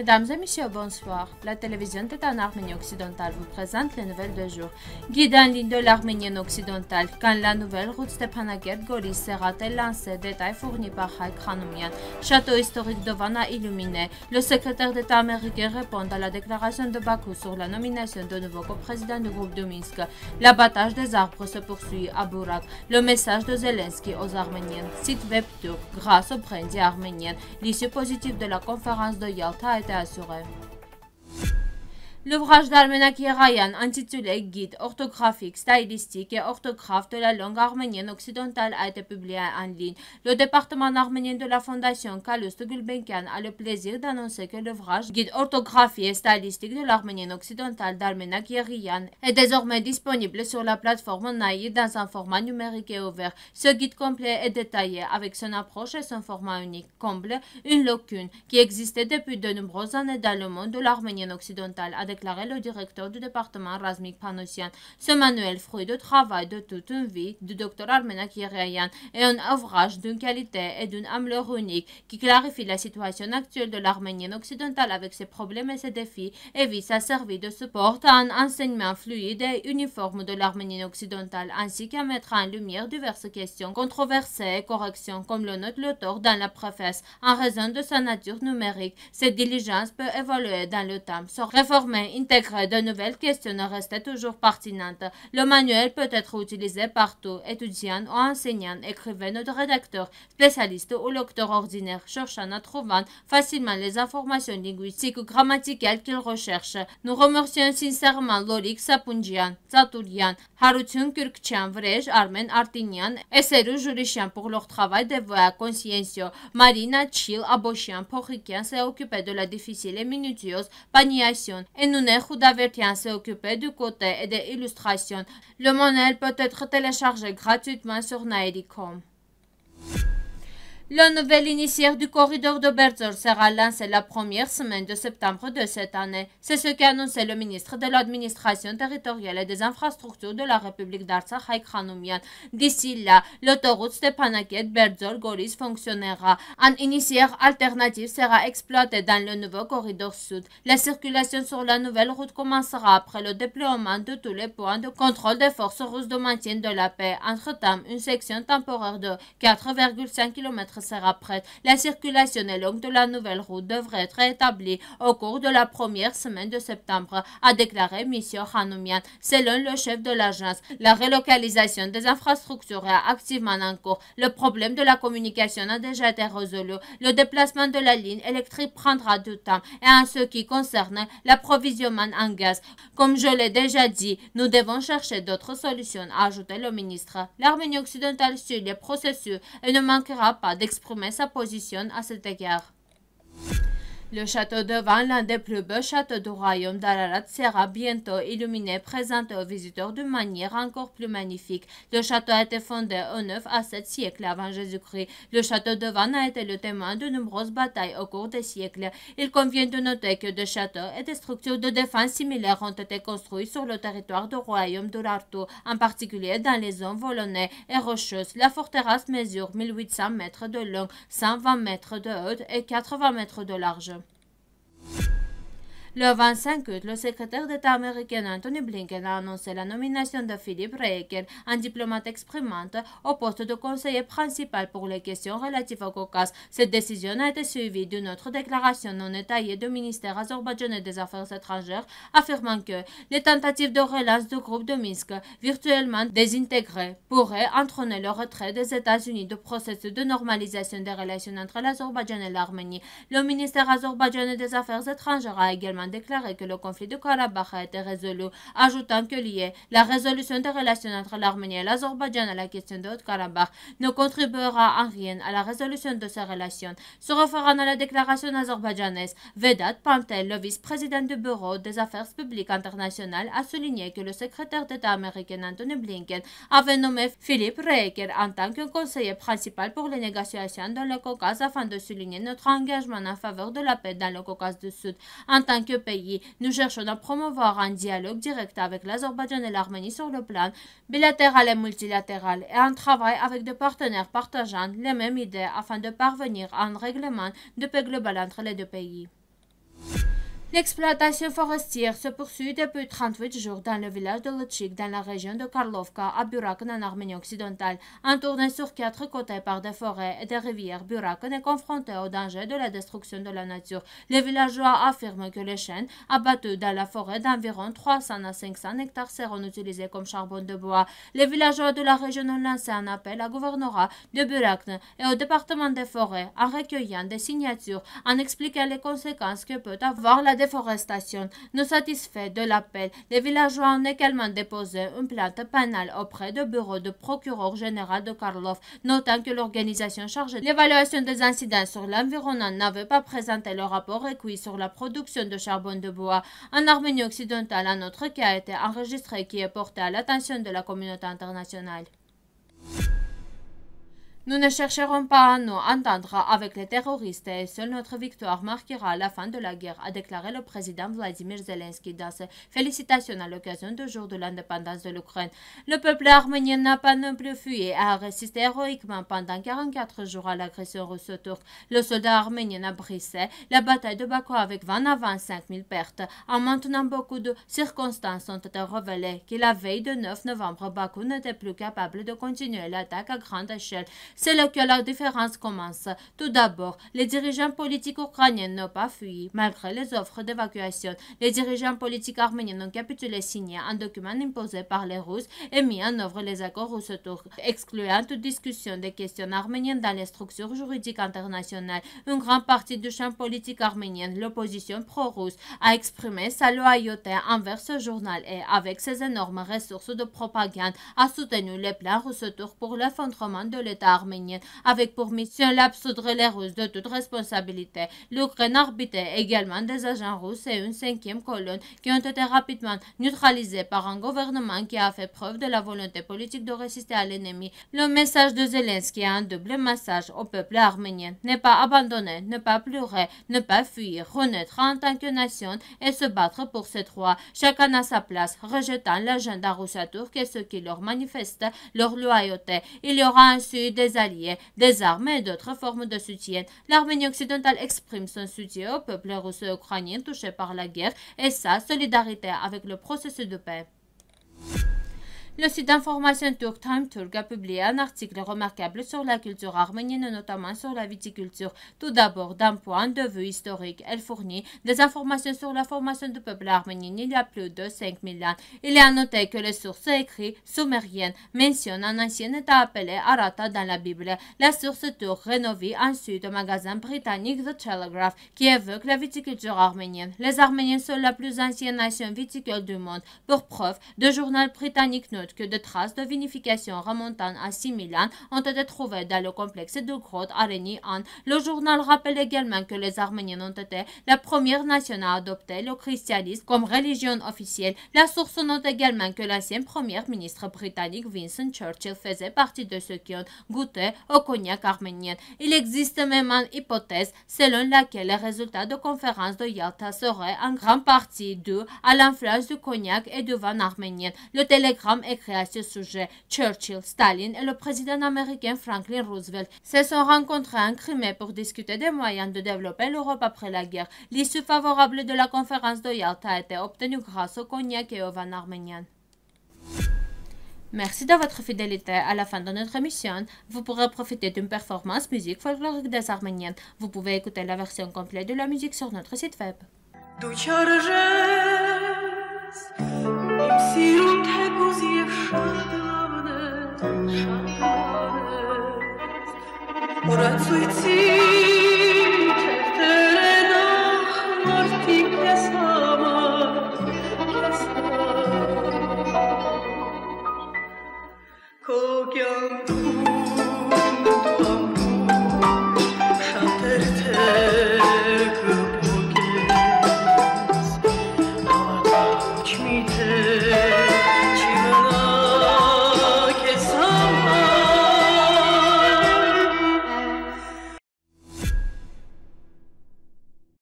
Mesdames et messieurs, bonsoir. La télévision d'État en Arménie occidentale vous présente les nouvelles de jour. Guide en ligne de l'Arménienne occidentale, quand la nouvelle route Stepanakert-Goris sera-t-elle lancée détails fournis par Haïk Khanoumian. Château historique de Vanna illuminé. Le secrétaire d'État américain répond à la déclaration de Bakou sur la nomination de nouveau co-président du groupe de Minsk. L'abattage des arbres se poursuit à Burak. Le message de Zelensky aux Arméniens. Site web grâce au brandy arménien. L'issue positive de la conférence de Yalta à L'ouvrage d'Armenak Yerayan, intitulé Guide orthographique, stylistique et orthographe de la langue arménienne occidentale, a été publié en ligne. Le département arménien de la Fondation Kaloust Gulbenkian a le plaisir d'annoncer que l'ouvrage Guide orthographique et stylistique de l'arménienne occidentale d'Armenak Yerayan » est désormais disponible sur la plateforme Nai dans un format numérique et ouvert. Ce guide complet et détaillé avec son approche et son format unique comble une lacune qui existait depuis de nombreuses années dans le monde de l'arménienne occidentale déclaré le directeur du département Razmik Panosian. Ce manuel, fruit de travail de toute une vie du docteur Armena Kirayan, est un ouvrage d'une qualité et d'une ampleur unique qui clarifie la situation actuelle de l'Arménienne occidentale avec ses problèmes et ses défis et vise à servir de support à un enseignement fluide et uniforme de l'Arménie occidentale ainsi qu'à mettre en lumière diverses questions controversées et corrections comme le note l'auteur dans la préface. En raison de sa nature numérique, cette diligence peut évoluer dans le temps, se réformer Intégré intégrer de nouvelles questions restait toujours pertinente. Le manuel peut être utilisé partout étudiants étudiant ou enseignant, écrivain ou rédacteur, spécialiste ou lecteur ordinaire, cherchant à trouver facilement les informations linguistiques ou grammaticales qu'il recherche. Nous remercions sincèrement Lorik Sapunjian, Zaturian, Harutun Kirkchian, Vrej, Armen Artinian et Seru Jurichian pour leur travail de voix consciencieux. Marina Chil Aboshian Porrikian s'est occupée de la difficile et minutieuse paniation et Nune Khoudavertian s'est occupé du côté et des illustrations. Le modèle peut être téléchargé gratuitement sur Naedi.com. Le nouvel initiaire du corridor de Berzol sera lancé la première semaine de septembre de cette année. C'est ce qu'a annoncé le ministre de l'Administration territoriale et des infrastructures de la République d'Artsakh, et D'ici là, l'autoroute Stepanaket berzol goris fonctionnera. Un initiaire alternatif sera exploité dans le nouveau corridor sud. La circulation sur la nouvelle route commencera après le déploiement de tous les points de contrôle des forces russes de maintien de la paix. Entre-temps, une section temporaire de 4,5 km sera prête. La circulation et longue de la nouvelle route devrait être établie au cours de la première semaine de septembre, a déclaré M. Hanoumian, selon le chef de l'agence. La relocalisation des infrastructures est activement en cours. Le problème de la communication a déjà été résolu. Le déplacement de la ligne électrique prendra du temps. Et en ce qui concerne l'approvisionnement en gaz, comme je l'ai déjà dit, nous devons chercher d'autres solutions, a ajouté le ministre. L'Arménie occidentale suit les processus et ne manquera pas de exprimer sa position à cet égard. Le château de Vannes, l'un des plus beaux châteaux du royaume d'Ararat, sera bientôt illuminé, présenté aux visiteurs de manière encore plus magnifique. Le château a été fondé au 9 à 7 siècles avant Jésus-Christ. Le château de Vannes a été le témoin de nombreuses batailles au cours des siècles. Il convient de noter que des châteaux et des structures de défense similaires ont été construits sur le territoire du royaume de en particulier dans les zones volonnées et rocheuses. La forteresse mesure 1800 mètres de long, 120 mètres de haut et 80 mètres de large. Le 25 août, le secrétaire d'État américain Anthony Blinken a annoncé la nomination de Philippe Reikel, un diplomate exprimante, au poste de conseiller principal pour les questions relatives au Caucase. Cette décision a été suivie d'une autre déclaration non détaillée du ministère azerbaïdjanais des Affaires étrangères, affirmant que les tentatives de relance du groupe de Minsk, virtuellement désintégré, pourraient entraîner le retrait des États-Unis du processus de normalisation des relations entre l'Azerbaïdjan et l'Arménie. Le ministère azerbaïdjanais des Affaires étrangères a également déclaré que le conflit de Karabakh a été résolu, ajoutant que lié la résolution des relations entre l'Arménie et l'Azerbaïdjan à la question de Haut-Karabakh ne contribuera en rien à la résolution de ces relations. Se référant à la déclaration azerbaïdjanaise, Vedat Pantel, le vice-président du Bureau des affaires publiques internationales, a souligné que le secrétaire d'État américain Anthony Blinken avait nommé Philippe Reiker en tant que conseiller principal pour les négociations dans le Caucase afin de souligner notre engagement en faveur de la paix dans le Caucase du Sud. En tant que pays. Nous cherchons à promouvoir un dialogue direct avec l'Azerbaïdjan et l'Arménie sur le plan bilatéral et multilatéral et un travail avec des partenaires partageant les mêmes idées afin de parvenir à un règlement de paix global entre les deux pays. L'exploitation forestière se poursuit depuis 38 jours dans le village de Lutchik, dans la région de Karlovka, à Burak, en Arménie occidentale. Entourné sur quatre côtés par des forêts et des rivières, Burak est confronté au danger de la destruction de la nature. Les villageois affirment que les chaînes abattus dans la forêt d'environ 300 à 500 hectares seront utilisés comme charbon de bois. Les villageois de la région ont lancé un appel à gouvernorat de Burak et au département des forêts en recueillant des signatures, en expliquant les conséquences que peut avoir la déforestation. ne satisfait de l'appel, les villageois ont également déposé une plainte pénale auprès du bureau du procureur général de Karlov, notant que l'organisation chargée de l'évaluation des incidents sur l'environnement n'avait pas présenté le rapport requis sur la production de charbon de bois. En Arménie occidentale, un autre qui a été enregistré qui est porté à l'attention de la communauté internationale. Nous ne chercherons pas à nous entendre avec les terroristes et seule notre victoire marquera la fin de la guerre, a déclaré le président Vladimir Zelensky dans ses félicitations à l'occasion du jour de l'indépendance de l'Ukraine. Le peuple arménien n'a pas non plus fui et a résisté héroïquement pendant 44 jours à l'agression russe turque Le soldat arménien a brisé la bataille de Bakou avec 20 à 25 000 pertes. En maintenant beaucoup de circonstances ont été révélées que la veille de 9 novembre, Bakou n'était plus capable de continuer l'attaque à grande échelle. C'est là que la différence commence. Tout d'abord, les dirigeants politiques ukrainiens n'ont pas fui, malgré les offres d'évacuation. Les dirigeants politiques arméniens ont capitulé signé un document imposé par les Russes et mis en œuvre les accords russes turcs excluant toute discussion des questions arméniennes dans les structures juridiques internationales. Une grande partie du champ politique arménien, l'opposition pro-russe, a exprimé sa loyauté envers ce journal et, avec ses énormes ressources de propagande, a soutenu les plans russes pour l'effondrement de l'État arménienne, avec pour mission l'absoudre de toute responsabilité. L'Ukraine orbitait également des agents russes et une cinquième colonne qui ont été rapidement neutralisés par un gouvernement qui a fait preuve de la volonté politique de résister à l'ennemi. Le message de Zelensky est un double message au peuple arménien. Ne pas abandonner, ne pas pleurer, ne pas fuir, renaître en tant que nation et se battre pour ses droits. Chacun à sa place, rejetant l'agenda russe turc et ce qui leur manifeste leur loyauté. Il y aura ensuite des alliés, des armes et d'autres formes de soutien. L'Arménie occidentale exprime son soutien au peuple russe ukrainien touché par la guerre et sa solidarité avec le processus de paix. Le site d'information turc Time a publié un article remarquable sur la culture arménienne, notamment sur la viticulture. Tout d'abord, d'un point de vue historique, elle fournit des informations sur la formation du peuple arménien il y a plus de 5000 ans. Il est à noter que les sources écrites sumériennes mentionnent un ancien état appelé Arata dans la Bible. La source turque rénovée ensuite au magasin britannique The Telegraph qui évoque la viticulture arménienne. Les Arméniens sont la plus ancienne nation viticole du monde, pour preuve de journal britannique que des traces de vinification remontant à 6000 ans ont été trouvées dans le complexe de grottes Areni An. Le journal rappelle également que les Arméniens ont été la première nation à adopter le christianisme comme religion officielle. La source note également que l'ancien premier ministre britannique Vincent Churchill faisait partie de ceux qui ont goûté au cognac arménien. Il existe même une hypothèse selon laquelle les résultats de conférence de Yalta seraient en grande partie dû à l'influence du cognac et du vin arménien. Le télégramme est créé à ce sujet. Churchill, Staline et le président américain Franklin Roosevelt se sont rencontrés en Crimée pour discuter des moyens de développer l'Europe après la guerre. L'issue favorable de la conférence de Yalta a été obtenue grâce au cognac et au vin arménien. Merci de votre fidélité. À la fin de notre émission, vous pourrez profiter d'une performance musique folklorique des Arméniens. Vous pouvez écouter la version complète de la musique sur notre site web. Ուրացույցի